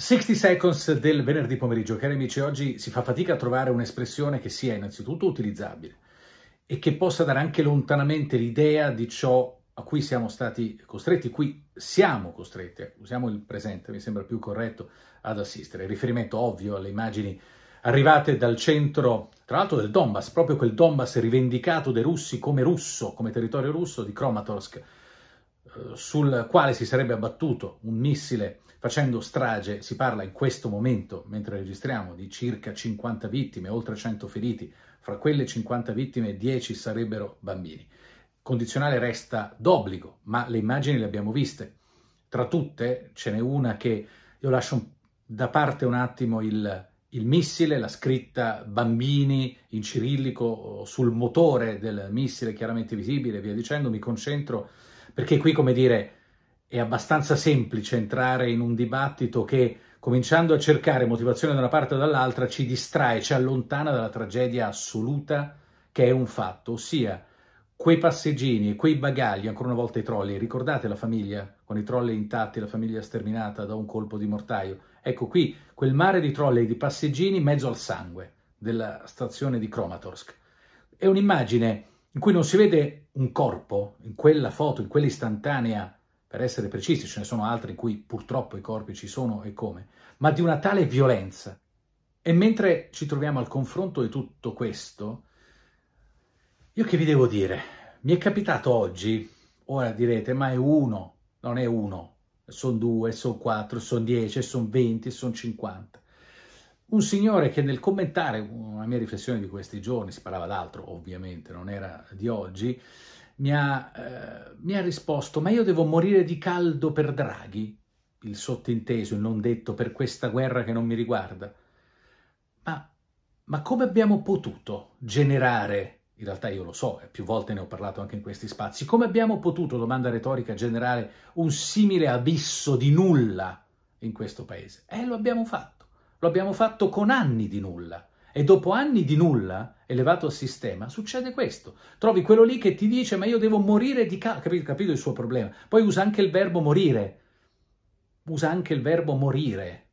60 Seconds del venerdì pomeriggio. Cari amici, oggi si fa fatica a trovare un'espressione che sia innanzitutto utilizzabile e che possa dare anche lontanamente l'idea di ciò a cui siamo stati costretti, qui siamo costretti, ecco, usiamo il presente, mi sembra più corretto, ad assistere. riferimento ovvio alle immagini arrivate dal centro, tra l'altro del Donbass, proprio quel Donbass rivendicato dai russi come russo, come territorio russo di Kromatorsk, eh, sul quale si sarebbe abbattuto un missile facendo strage, si parla in questo momento, mentre registriamo, di circa 50 vittime, oltre 100 feriti, fra quelle 50 vittime 10 sarebbero bambini. Condizionale resta d'obbligo, ma le immagini le abbiamo viste. Tra tutte ce n'è una che io lascio da parte un attimo il, il missile, la scritta bambini in cirillico sul motore del missile chiaramente visibile, via dicendo, mi concentro perché qui, come dire, è abbastanza semplice entrare in un dibattito che, cominciando a cercare motivazione da una parte o dall'altra, ci distrae, ci allontana dalla tragedia assoluta che è un fatto, ossia quei passeggini e quei bagagli, ancora una volta i trolli, ricordate la famiglia con i trolli intatti, la famiglia sterminata da un colpo di mortaio, Ecco qui quel mare di trolley di passeggini in mezzo al sangue della stazione di Kromatorsk. È un'immagine in cui non si vede un corpo, in quella foto, in quell'istantanea, per essere precisi, ce ne sono altre in cui purtroppo i corpi ci sono e come, ma di una tale violenza. E mentre ci troviamo al confronto di tutto questo, io che vi devo dire? Mi è capitato oggi, ora direte, ma è uno, non è uno, sono due, sono quattro, sono dieci, sono venti, sono cinquanta. Un signore che nel commentare una mia riflessione di questi giorni, si parlava d'altro ovviamente, non era di oggi, mi ha, eh, mi ha risposto, ma io devo morire di caldo per Draghi, il sottinteso, il non detto, per questa guerra che non mi riguarda. Ma, ma come abbiamo potuto generare in realtà io lo so, eh, più volte ne ho parlato anche in questi spazi, come abbiamo potuto, domanda retorica generare un simile abisso di nulla in questo paese? Eh, lo abbiamo fatto, lo abbiamo fatto con anni di nulla. E dopo anni di nulla, elevato al sistema, succede questo. Trovi quello lì che ti dice ma io devo morire di caldo, capito, capito il suo problema. Poi usa anche il verbo morire, usa anche il verbo morire,